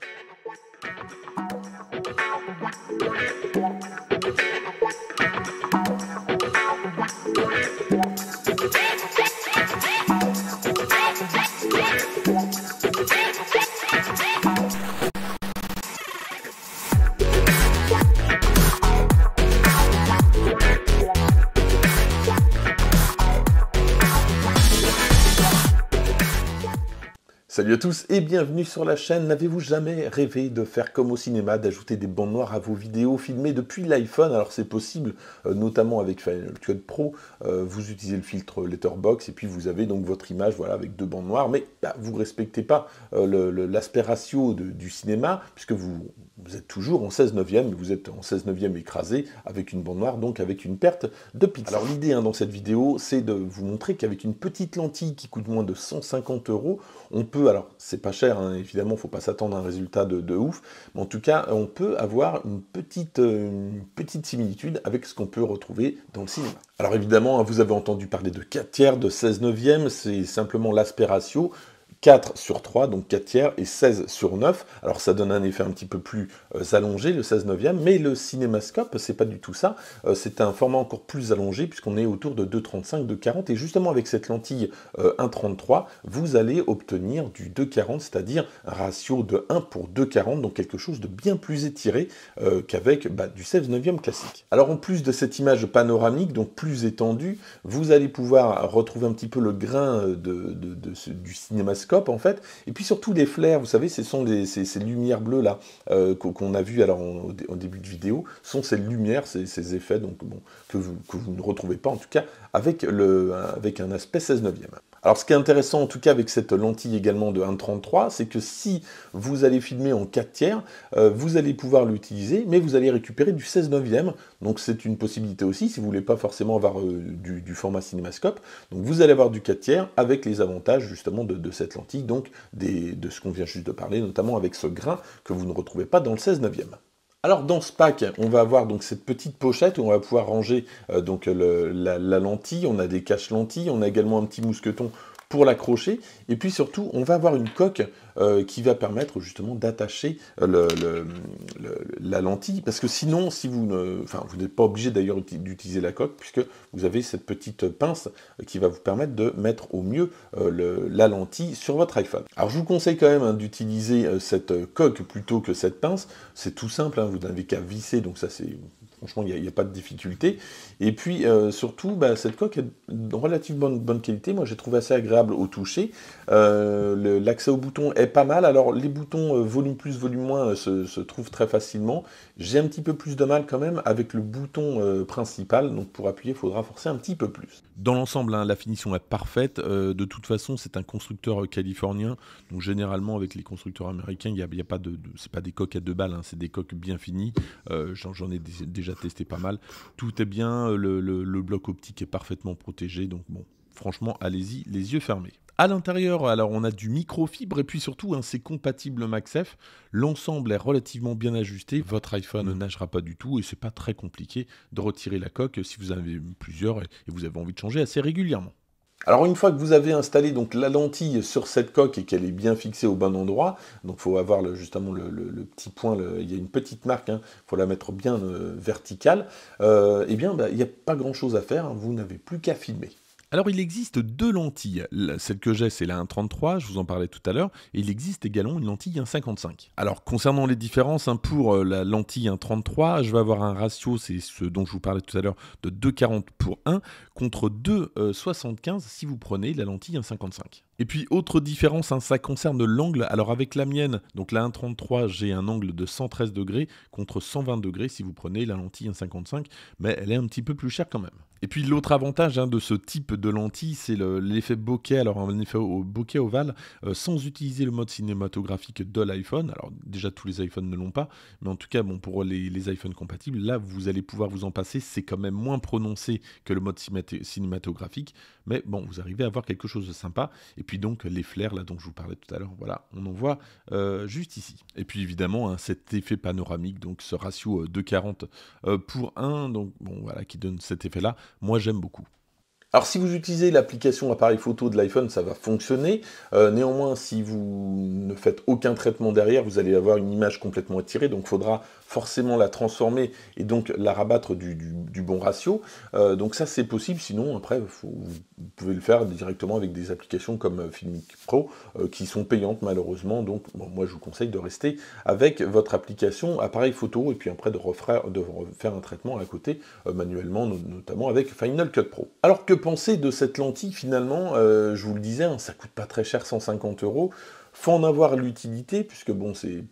Thank you. Salut à tous et bienvenue sur la chaîne. N'avez-vous jamais rêvé de faire comme au cinéma, d'ajouter des bandes noires à vos vidéos filmées depuis l'iPhone Alors c'est possible, euh, notamment avec Final Cut Pro. Euh, vous utilisez le filtre Letterbox et puis vous avez donc votre image voilà, avec deux bandes noires, mais bah, vous ne respectez pas euh, l'aspect ratio du cinéma puisque vous, êtes toujours en 16 neuvième, vous êtes en 16 neuvième écrasé avec une bande noire, donc avec une perte de pixels. Alors l'idée hein, dans cette vidéo, c'est de vous montrer qu'avec une petite lentille qui coûte moins de 150 euros, on peut alors c'est pas cher, hein, évidemment, faut pas s'attendre à un résultat de, ouf, mais en tout cas, on peut avoir une petite, euh, petite similitude avec ce qu'on peut retrouver dans le cinéma. Alors évidemment, hein, vous avez entendu parler de 4 tiers, de 16 neuvièmes, c'est simplement l'aspect 4 sur 3, donc 4 tiers, et 16 sur 9. Alors ça donne un effet un petit peu plus euh, allongé, le 16 neuvième, mais le cinémascope, c'est pas du tout ça. Euh, c'est un format encore plus allongé, puisqu'on est autour de 2,35, 2,40, et justement avec cette lentille 1,33, euh, vous allez obtenir du 2,40, c'est-à-dire un ratio de 1 pour 2,40, donc quelque chose de bien plus étiré qu'avec bah, du 16 neuvième classique. Alors en plus de cette image panoramique, donc plus étendue, vous allez pouvoir retrouver un petit peu le grain de, du cinémascope, en fait. Et puis surtout les flares, vous savez, ce sont ces, lumières bleues là euh, qu'on a vu alors au début de vidéo, sont ces lumières, ces, effets donc bon que vous, ne retrouvez pas en tout cas avec le avec un aspect 16 neuvième. Alors ce qui est intéressant en tout cas avec cette lentille également de 1.33, c'est que si vous allez filmer en 4 tiers, euh, vous allez pouvoir l'utiliser, mais vous allez récupérer du 16 neuvième. Donc c'est une possibilité aussi si vous ne voulez pas forcément avoir euh, du, format cinémascope. Donc vous allez avoir du 4 tiers avec les avantages justement de, cette lentille, donc de ce qu'on vient juste de parler, notamment avec ce grain que vous ne retrouvez pas dans le 16 neuvième. Alors dans ce pack, on va avoir donc cette petite pochette où on va pouvoir ranger euh, donc la, la, lentille, on a des caches lentilles, on a également un petit mousqueton l'accrocher. Et puis surtout, on va avoir une coque euh, qui va permettre justement d'attacher euh, le, la lentille. Parce que sinon, si vous ne, enfin, vous n'êtes pas obligé d'ailleurs d'utiliser la coque, puisque vous avez cette petite pince euh, qui va vous permettre de mettre au mieux la lentille sur votre iPhone. Alors je vous conseille quand même hein, d'utiliser cette coque plutôt que cette pince. C'est tout simple, hein, vous n'avez qu'à visser, donc ça c'est Franchement, il n'y a, pas de difficulté. Et puis, euh, surtout, bah, cette coque est de relativement bonne, qualité. Moi, j'ai trouvé assez agréable au toucher. Euh, l'accès aux boutons est pas mal. Alors, les boutons euh, volume plus, volume moins se, trouvent très facilement. J'ai un petit peu plus de mal quand même avec le bouton principal. Donc, pour appuyer, il faudra forcer un petit peu plus. Dans l'ensemble, hein, la finition est parfaite. de toute façon, c'est un constructeur californien. Donc, généralement, avec les constructeurs américains, il n'y a, pas de, c'est pas des coques à deux balles. Hein. c'est des coques bien finies. J'en ai déjà testé pas mal. Tout est bien, euh, le, bloc optique est parfaitement protégé, donc bon, franchement, allez-y, les yeux fermés. À l'intérieur, alors on a du microfibre et puis surtout, un hein, c'est compatible MaxF. L'ensemble est relativement bien ajusté. Votre iPhone ne mm. nagera pas du tout et c'est pas très compliqué de retirer la coque si vous avez plusieurs et vous avez envie de changer assez régulièrement. Alors une fois que vous avez installé donc la lentille sur cette coque et qu'elle est bien fixée au bon endroit, donc faut avoir le, justement le, petit point, il y a une petite marque, il hein, faut la mettre bien euh, verticale, euh, eh bien bah, il n'y a pas grand chose à faire, hein, vous n'avez plus qu'à filmer. Alors il existe deux lentilles. Celle que j'ai, c'est la 1.33, je vous en parlais tout à l'heure, et il existe également une lentille 1.55. Alors concernant les différences, hein, pour euh, la lentille 1.33, je vais avoir un ratio, c'est ce dont je vous parlais tout à l'heure, de 2,40 pour 1 contre 2,75 si vous prenez la lentille 1.55. Et puis autre différence, hein, ça concerne l'angle. Alors avec la mienne, donc la 1.33, j'ai un angle de 113 degrés contre 120 degrés si vous prenez la lentille 1.55, mais elle est un petit peu plus chère quand même. Et puis l'autre avantage hein, de ce type de lentille, c'est l'effet bokeh, alors un effet bokeh ovale, euh, sans utiliser le mode cinématographique de l'iPhone. Alors déjà tous les iPhones ne l'ont pas, mais en tout cas bon pour les, iPhones compatibles, là vous allez pouvoir vous en passer. C'est quand même moins prononcé que le mode cinématographique, mais bon vous arrivez à avoir quelque chose de sympa. Et puis donc les flares là dont je vous parlais tout à l'heure, voilà, on en voit euh, juste ici. Et puis évidemment hein, cet effet panoramique, donc ce ratio euh, de 40 pour 1, donc bon voilà qui donne cet effet là moi j'aime beaucoup. Alors si vous utilisez l'application appareil photo de l'iPhone, ça va fonctionner. Euh, néanmoins, si vous ne faites aucun traitement derrière, vous allez avoir une image complètement étirée, donc il faudra forcément la transformer et donc la rabattre du, bon ratio. Euh, donc ça c'est possible, sinon après vous, pouvez le faire directement avec des applications comme euh, Filmic Pro qui sont payantes malheureusement. Donc moi je vous conseille de rester avec votre application appareil photo et puis après de refaire, de refaire un traitement à côté manuellement, notamment avec Final Cut Pro. Alors que de cette lentille finalement euh, Je vous le disais, hein, ça coûte pas très cher, 150 euros. Faut en avoir l'utilité puisque bon, c'est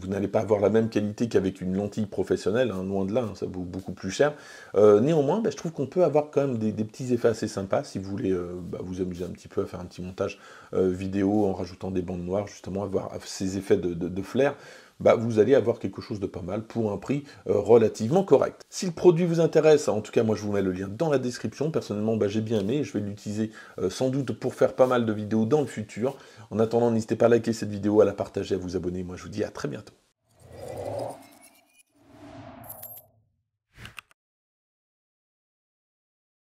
vous n'allez pas avoir la même qualité qu'avec une lentille professionnelle, hein, loin de là, hein, ça vaut beaucoup plus cher. Euh, néanmoins, bah, je trouve qu'on peut avoir quand même des, petits effets assez sympas si vous voulez euh, bah, vous amuser un petit peu à faire un petit montage vidéo en rajoutant des bandes noires, justement, avoir ces effets de, de flair. Bah, vous allez avoir quelque chose de pas mal pour un prix euh, relativement correct. Si le produit vous intéresse, en tout cas moi je vous mets le lien dans la description, personnellement bah, j'ai bien aimé, je vais l'utiliser euh, sans doute pour faire pas mal de vidéos dans le futur. En attendant, n'hésitez pas à liker cette vidéo, à la partager, à vous abonner, moi je vous dis à très bientôt.